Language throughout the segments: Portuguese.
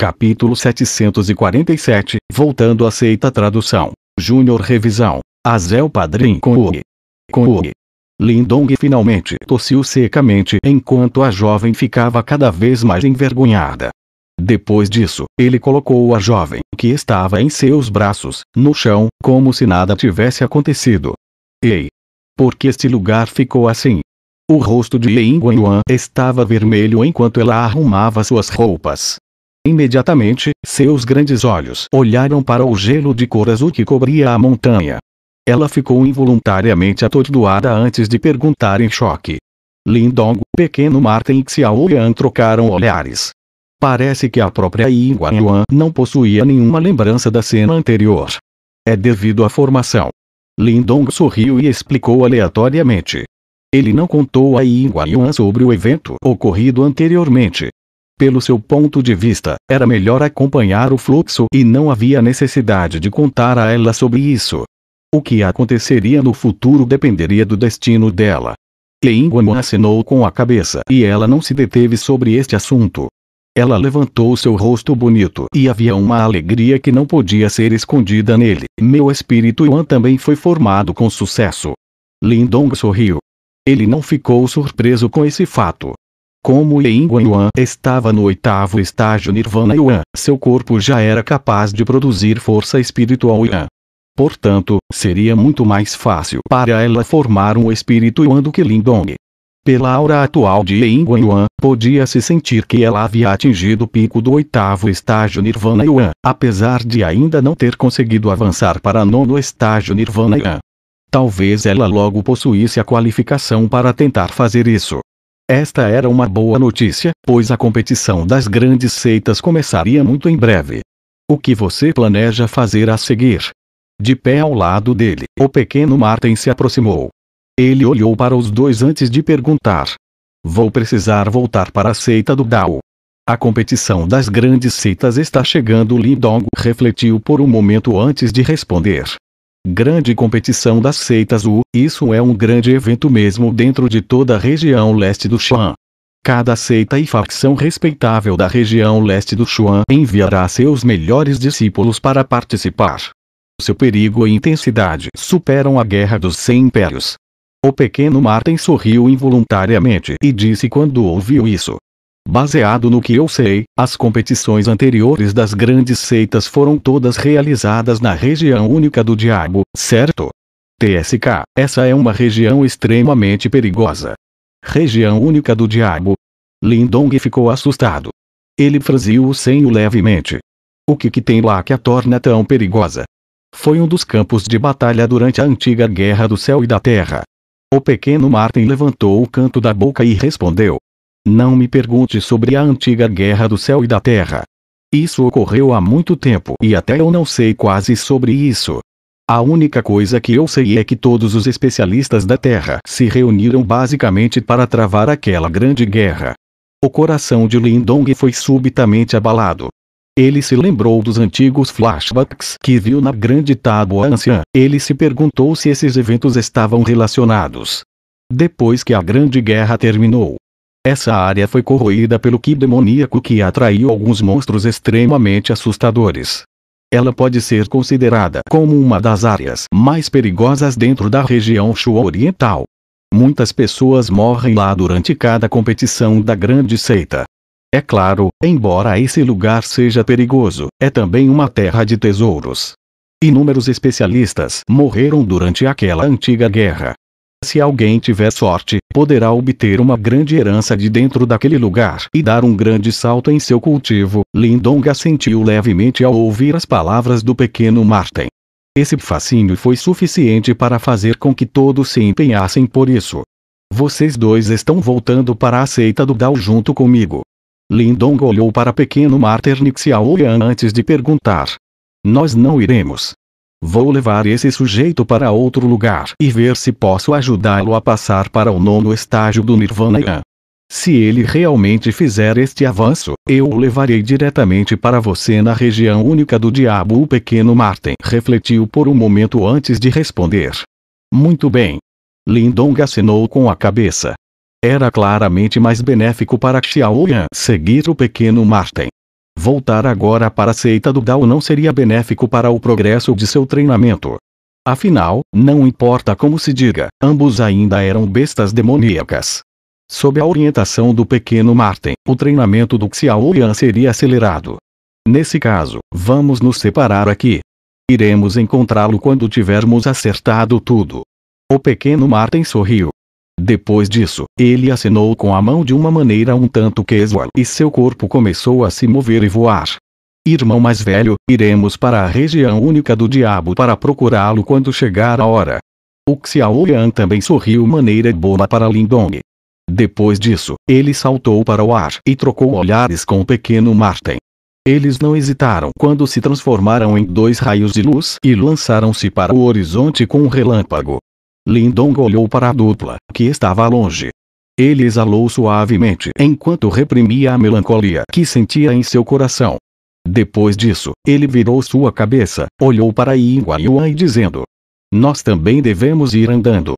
Capítulo 747, voltando à seita tradução. Júnior revisão. Azel Padrim com o Com Lindong finalmente tossiu secamente enquanto a jovem ficava cada vez mais envergonhada. Depois disso, ele colocou a jovem, que estava em seus braços, no chão, como se nada tivesse acontecido. Ei! Por que este lugar ficou assim? O rosto de Ying Yuan estava vermelho enquanto ela arrumava suas roupas, Imediatamente, seus grandes olhos olharam para o gelo de cor azul que cobria a montanha. Ela ficou involuntariamente atordoada antes de perguntar em choque. Lindong, pequeno Martin e Xiaoyan trocaram olhares. Parece que a própria Yingua Yuan não possuía nenhuma lembrança da cena anterior. É devido à formação. Lindong sorriu e explicou aleatoriamente. Ele não contou a Yingua Yuan sobre o evento ocorrido anteriormente, pelo seu ponto de vista, era melhor acompanhar o fluxo e não havia necessidade de contar a ela sobre isso. O que aconteceria no futuro dependeria do destino dela. Leinguan assinou com a cabeça e ela não se deteve sobre este assunto. Ela levantou seu rosto bonito e havia uma alegria que não podia ser escondida nele. Meu espírito Yuan também foi formado com sucesso. Lindong sorriu. Ele não ficou surpreso com esse fato. Como Yingguan Yuan estava no oitavo estágio Nirvana Yuan, seu corpo já era capaz de produzir força espiritual Yuan. Portanto, seria muito mais fácil para ela formar um espírito Yuan do que Lindong. Pela aura atual de Yingguan Yuan, podia-se sentir que ela havia atingido o pico do oitavo estágio Nirvana Yuan, apesar de ainda não ter conseguido avançar para nono estágio Nirvana Yuan. Talvez ela logo possuísse a qualificação para tentar fazer isso. Esta era uma boa notícia, pois a competição das grandes seitas começaria muito em breve. O que você planeja fazer a seguir? De pé ao lado dele, o pequeno Martin se aproximou. Ele olhou para os dois antes de perguntar. Vou precisar voltar para a seita do Dao. A competição das grandes seitas está chegando. Lindong refletiu por um momento antes de responder. Grande competição das seitas U, isso é um grande evento mesmo dentro de toda a região leste do Xuan. Cada seita e facção respeitável da região leste do Xuan enviará seus melhores discípulos para participar. Seu perigo e intensidade superam a Guerra dos Cem Impérios. O pequeno Martin sorriu involuntariamente e disse quando ouviu isso: Baseado no que eu sei, as competições anteriores das grandes seitas foram todas realizadas na região única do diabo, certo? TSK, essa é uma região extremamente perigosa. Região única do diabo. Lindong ficou assustado. Ele franziu o senho levemente. O que que tem lá que a torna tão perigosa? Foi um dos campos de batalha durante a antiga Guerra do Céu e da Terra. O pequeno Martin levantou o canto da boca e respondeu: não me pergunte sobre a antiga guerra do céu e da terra. Isso ocorreu há muito tempo e até eu não sei quase sobre isso. A única coisa que eu sei é que todos os especialistas da Terra se reuniram basicamente para travar aquela grande guerra. O coração de Lin Dong foi subitamente abalado. Ele se lembrou dos antigos flashbacks que viu na grande tábua anciã. Ele se perguntou se esses eventos estavam relacionados. Depois que a grande guerra terminou, essa área foi corroída pelo ki demoníaco que atraiu alguns monstros extremamente assustadores. Ela pode ser considerada como uma das áreas mais perigosas dentro da região Shu Oriental. Muitas pessoas morrem lá durante cada competição da grande seita. É claro, embora esse lugar seja perigoso, é também uma terra de tesouros. Inúmeros especialistas morreram durante aquela antiga guerra. Se alguém tiver sorte, poderá obter uma grande herança de dentro daquele lugar e dar um grande salto em seu cultivo. Lindong assentiu levemente ao ouvir as palavras do pequeno Martin. Esse fascínio foi suficiente para fazer com que todos se empenhassem por isso. Vocês dois estão voltando para a seita do Dao junto comigo. Lindong olhou para pequeno Martin Nixiaoyan antes de perguntar. Nós não iremos. Vou levar esse sujeito para outro lugar e ver se posso ajudá-lo a passar para o nono estágio do Nirvana. Se ele realmente fizer este avanço, eu o levarei diretamente para você na região única do diabo. O pequeno Martin refletiu por um momento antes de responder. Muito bem. Lindong assinou com a cabeça. Era claramente mais benéfico para Xiaoyan seguir o pequeno Martin Voltar agora para a seita do Dao não seria benéfico para o progresso de seu treinamento. Afinal, não importa como se diga, ambos ainda eram bestas demoníacas. Sob a orientação do pequeno Martin, o treinamento do Xiaoyan seria acelerado. Nesse caso, vamos nos separar aqui. Iremos encontrá-lo quando tivermos acertado tudo. O pequeno Martin sorriu, depois disso, ele acenou com a mão de uma maneira um tanto casual e seu corpo começou a se mover e voar. Irmão mais velho, iremos para a região única do diabo para procurá-lo quando chegar a hora. O Xiaoyan também sorriu maneira boa para Lindong. Depois disso, ele saltou para o ar e trocou olhares com o pequeno Martin. Eles não hesitaram quando se transformaram em dois raios de luz e lançaram-se para o horizonte com um relâmpago. Lindong olhou para a dupla, que estava longe. Ele exalou suavemente enquanto reprimia a melancolia que sentia em seu coração. Depois disso, ele virou sua cabeça, olhou para Yuan e dizendo: Nós também devemos ir andando.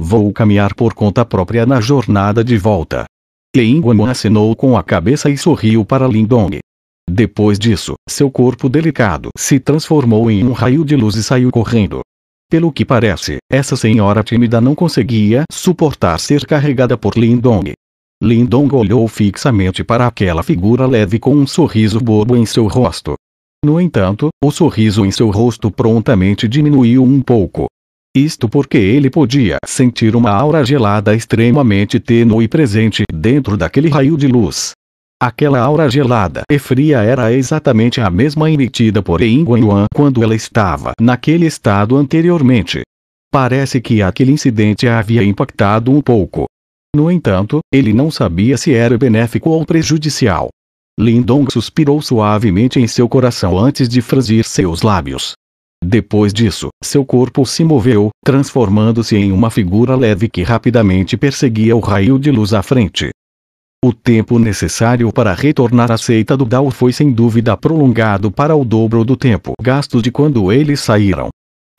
Vou caminhar por conta própria na jornada de volta. Yuan assinou com a cabeça e sorriu para Lindong. Depois disso, seu corpo delicado se transformou em um raio de luz e saiu correndo. Pelo que parece, essa senhora tímida não conseguia suportar ser carregada por Lindong. Lindong olhou fixamente para aquela figura leve com um sorriso bobo em seu rosto. No entanto, o sorriso em seu rosto prontamente diminuiu um pouco. Isto porque ele podia sentir uma aura gelada extremamente tênue presente dentro daquele raio de luz. Aquela aura gelada e fria era exatamente a mesma emitida por Yuan quando ela estava naquele estado anteriormente. Parece que aquele incidente a havia impactado um pouco. No entanto, ele não sabia se era benéfico ou prejudicial. Lin Dong suspirou suavemente em seu coração antes de franzir seus lábios. Depois disso, seu corpo se moveu, transformando-se em uma figura leve que rapidamente perseguia o raio de luz à frente. O tempo necessário para retornar à seita do Dao foi sem dúvida prolongado para o dobro do tempo gasto de quando eles saíram.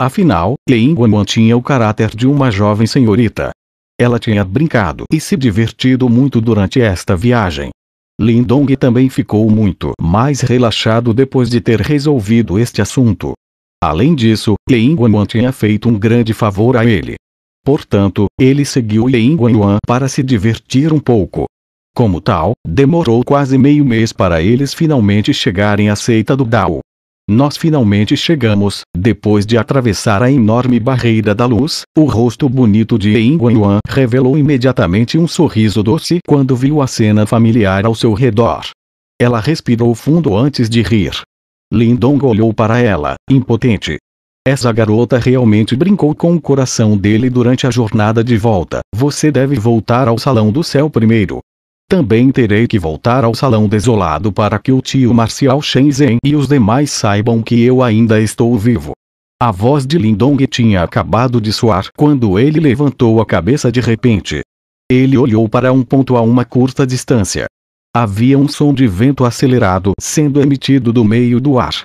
Afinal, Lei Guanguan tinha o caráter de uma jovem senhorita. Ela tinha brincado e se divertido muito durante esta viagem. Lin Dong também ficou muito mais relaxado depois de ter resolvido este assunto. Além disso, Lin Guanguan tinha feito um grande favor a ele. Portanto, ele seguiu Lin Guanguan para se divertir um pouco. Como tal, demorou quase meio mês para eles finalmente chegarem à seita do Dao. Nós finalmente chegamos, depois de atravessar a enorme barreira da luz, o rosto bonito de Yuan revelou imediatamente um sorriso doce quando viu a cena familiar ao seu redor. Ela respirou fundo antes de rir. Lindong olhou para ela, impotente. Essa garota realmente brincou com o coração dele durante a jornada de volta. Você deve voltar ao Salão do Céu primeiro. Também terei que voltar ao salão desolado para que o tio Marcial Shenzhen e os demais saibam que eu ainda estou vivo. A voz de Lindong tinha acabado de soar quando ele levantou a cabeça de repente. Ele olhou para um ponto a uma curta distância. Havia um som de vento acelerado sendo emitido do meio do ar.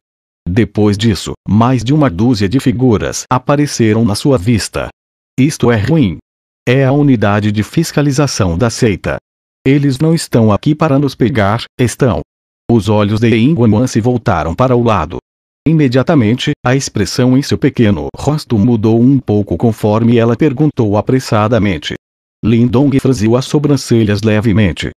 Depois disso, mais de uma dúzia de figuras apareceram na sua vista. Isto é ruim. É a unidade de fiscalização da seita. Eles não estão aqui para nos pegar, estão. Os olhos de Inguaman se voltaram para o lado. Imediatamente, a expressão em seu pequeno rosto mudou um pouco conforme ela perguntou apressadamente. Lindong franziu as sobrancelhas levemente.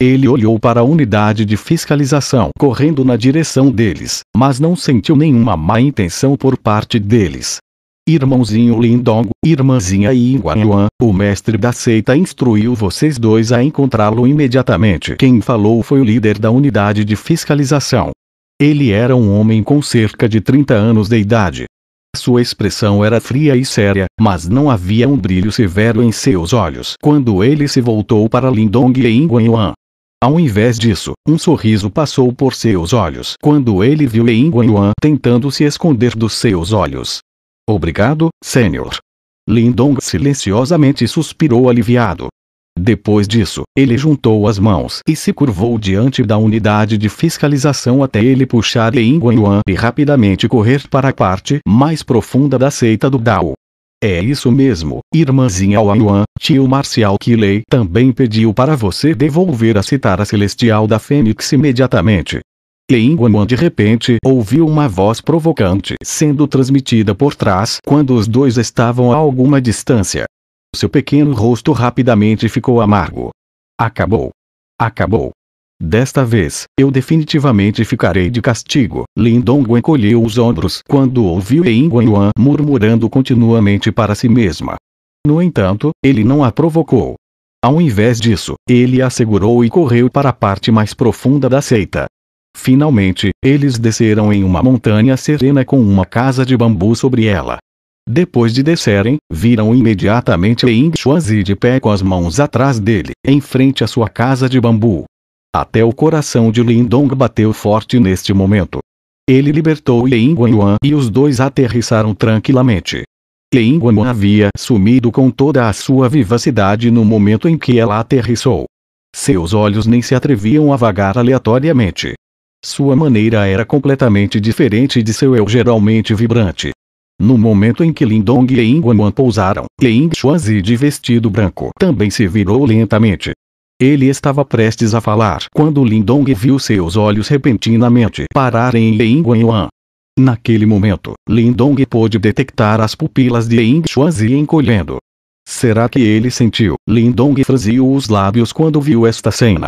Ele olhou para a unidade de fiscalização correndo na direção deles, mas não sentiu nenhuma má intenção por parte deles. Irmãozinho Lindongo, irmãzinha Iguaruan, o mestre da seita instruiu vocês dois a encontrá-lo imediatamente. Quem falou foi o líder da unidade de fiscalização. Ele era um homem com cerca de 30 anos de idade. Sua expressão era fria e séria, mas não havia um brilho severo em seus olhos quando ele se voltou para Lindong e Inguanyuan. Ao invés disso, um sorriso passou por seus olhos quando ele viu Inguanyuan tentando se esconder dos seus olhos. Obrigado, Sr. Lindong silenciosamente suspirou aliviado. Depois disso, ele juntou as mãos e se curvou diante da unidade de fiscalização até ele puxar Lin Guanyuan e rapidamente correr para a parte mais profunda da seita do Dao. É isso mesmo, irmãzinha Wanyuan, tio Marcial Kilei também pediu para você devolver a citara celestial da fênix imediatamente. E Inguaman de repente ouviu uma voz provocante sendo transmitida por trás quando os dois estavam a alguma distância. Seu pequeno rosto rapidamente ficou amargo. Acabou. Acabou. Desta vez, eu definitivamente ficarei de castigo. Lindongu encolheu os ombros quando ouviu Enguan murmurando continuamente para si mesma. No entanto, ele não a provocou. Ao invés disso, ele a segurou e correu para a parte mais profunda da seita. Finalmente, eles desceram em uma montanha serena com uma casa de bambu sobre ela. Depois de descerem, viram imediatamente Eng Xuanzi de pé com as mãos atrás dele, em frente à sua casa de bambu. Até o coração de Dong bateu forte neste momento. Ele libertou Eng Guanyuan e os dois aterrissaram tranquilamente. Eng Guanyuan havia sumido com toda a sua vivacidade no momento em que ela aterrissou. Seus olhos nem se atreviam a vagar aleatoriamente. Sua maneira era completamente diferente de seu eu geralmente vibrante. No momento em que Lindong e Ingguan pousaram, Ying Xuanzi de vestido branco também se virou lentamente. Ele estava prestes a falar quando Lindong viu seus olhos repentinamente pararem em Ying Yuan. Naquele momento, Lindong pôde detectar as pupilas de Ying Xuanzi encolhendo. Será que ele sentiu? Lindong franziu os lábios quando viu esta cena.